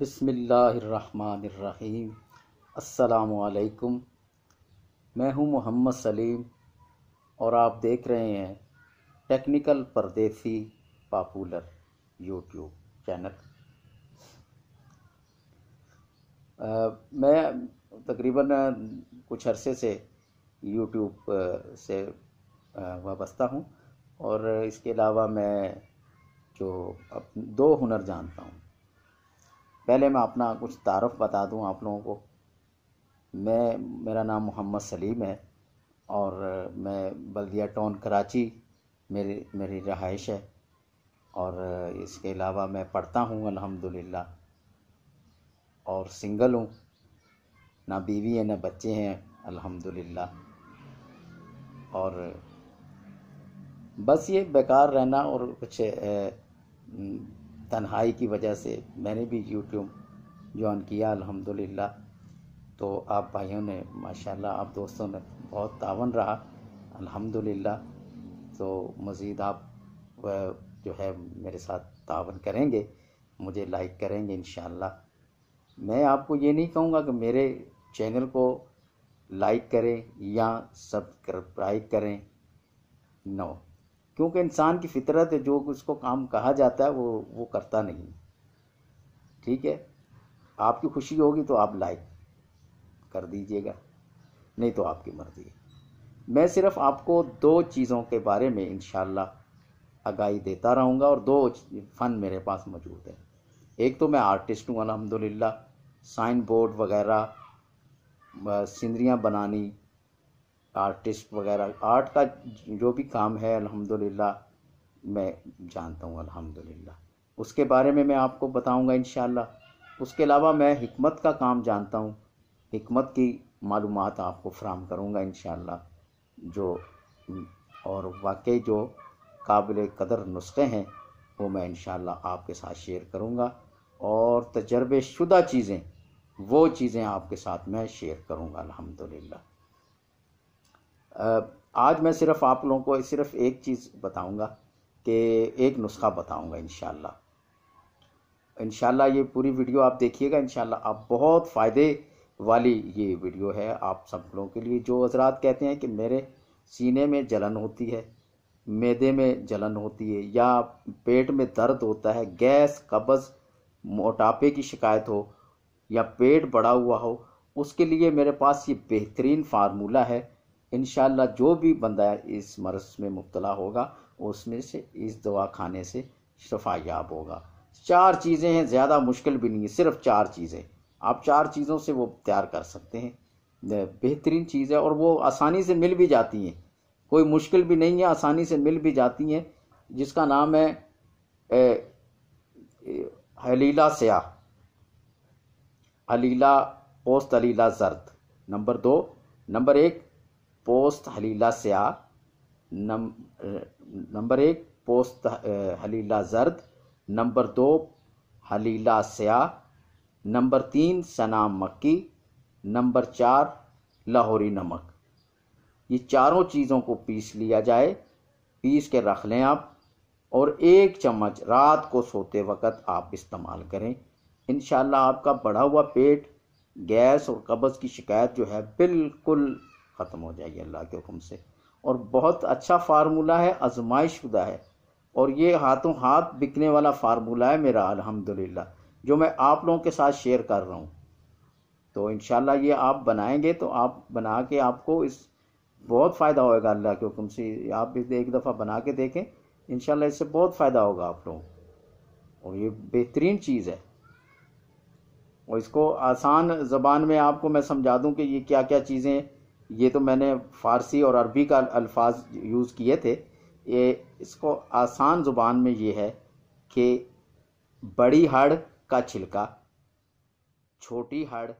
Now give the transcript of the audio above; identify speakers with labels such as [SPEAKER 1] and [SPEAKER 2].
[SPEAKER 1] बसमिल्लाम असलकुम मैं हूं मोहम्मद सलीम और आप देख रहे हैं टेक्निकल परदेसी पॉपुलर यूट्यूब चैनल आ, मैं तकरीबन कुछ अरसे से यूट्यूब से वाबस्ता हूं और इसके अलावा मैं जो दो हुनर जानता हूं पहले मैं अपना कुछ तारफ़ बता दूं आप लोगों को मैं मेरा नाम मोहम्मद सलीम है और मैं बल्दिया टाउन कराची मेरी मेरी रहाइश है और इसके अलावा मैं पढ़ता हूँ अल्हम्दुलिल्लाह और सिंगल हूँ ना बीवी है ना बच्चे हैं अल्हम्दुलिल्लाह और बस ये बेकार रहना और कुछ तन्हाई की वजह से मैंने भी यूट्यूब ज्वाइन किया अल्हम्दुलिल्लाह तो आप भाइयों ने माशाल्लाह आप दोस्तों ने बहुत तावन रहा अल्हम्दुलिल्लाह तो मज़ीद आप जो है मेरे साथ तावन करेंगे मुझे लाइक करेंगे इन मैं आपको ये नहीं कहूँगा कि मेरे चैनल को लाइक करें या सब्सक्राइब करें नो क्योंकि इंसान की फितरत है जो उसको काम कहा जाता है वो वो करता नहीं ठीक है आपकी खुशी होगी तो आप लाइक कर दीजिएगा नहीं तो आपकी मर्ज़ी है मैं सिर्फ आपको दो चीज़ों के बारे में इन आगाही देता रहूँगा और दो फ़न मेरे पास मौजूद हैं एक तो मैं आर्टिस्ट हूँ अलहमदिल्ला साइन बोर्ड वगैरह सीनरियाँ बनानी आर्टिस्ट वगैरह आर्ट का जो भी काम है अल्हम्दुलिल्लाह मैं जानता हूँ अल्हम्दुलिल्लाह उसके बारे में मैं आपको बताऊँगा इन उसके अलावा मैं हमत का काम जानता हूँ हमत की मालूम आपको फ्राहम करूँगा इन जो और वाकई जो काबिल कदर नुस्खे हैं वो मैं इन आपके साथ शेयर करूँगा और तजर्बे शुदा चीज़ें वो चीज़ें आपके साथ मैं शेयर करूँगा अल्हम्दुलिल्लाह आज मैं सिर्फ आप लोगों को सिर्फ एक चीज़ बताऊंगा कि एक नुस्खा बताऊंगा इन इनशाला ये पूरी वीडियो आप देखिएगा इनशाला आप बहुत फ़ायदे वाली ये वीडियो है आप सब लोगों के लिए जो हजरात कहते हैं कि मेरे सीने में जलन होती है मैदे में जलन होती है या पेट में दर्द होता है गैस कब्ज़ मोटापे की शिकायत हो या पेट बड़ा हुआ हो उसके लिए मेरे पास ये बेहतरीन फार्मूला है इन जो भी बंदा इस मरस में मुबतला होगा उसमें से इस दवा खाने से शफा याब होगा चार चीज़ें हैं ज़्यादा मुश्किल भी नहीं है सिर्फ चार चीज़ें आप चार चीज़ों से वो तैयार कर सकते हैं बेहतरीन चीज़ है और वो आसानी से मिल भी जाती हैं कोई मुश्किल भी नहीं है आसानी से मिल भी जाती हैं जिसका नाम है ए, ए, हलीला स्याह हलीला पोस्त अलीला जर्द नंबर दो नंबर एक पोस्त हलीला स्या नंबर एक पोस्त हलीला जर्द नंबर दो हलीला स्या नंबर तीन सना मक्की नंबर चार लाहौरी नमक ये चारों चीज़ों को पीस लिया जाए पीस के रख लें आप और एक चम्मच रात को सोते वक्त आप इस्तेमाल करें इन आपका बढ़ा हुआ पेट गैस और कब्ज़ की शिकायत जो है बिल्कुल ख़त्म हो जाएगी अल्लाह के हुक्म से और बहुत अच्छा फार्मूला है आजमाइश शुदा है और ये हाथों हाथ बिकने वाला फार्मूला है मेरा अल्हम्दुलिल्लाह जो मैं आप लोगों के साथ शेयर कर रहा हूँ तो इन ये आप बनाएंगे तो आप बना के आपको इस बहुत फ़ायदा होएगा अल्लाह के हुक्म से आप भी एक दफ़ा बना के देखें इन इससे बहुत फ़ायदा होगा आप लोगों को और ये बेहतरीन चीज़ है और इसको आसान ज़बान में आपको मैं समझा दूँ कि ये क्या क्या चीज़ें ये तो मैंने फ़ारसी और अरबी का अल्फाज यूज़ किए थे ये इसको आसान ज़ुबान में ये है कि बड़ी हड़ का छिलका छोटी हड़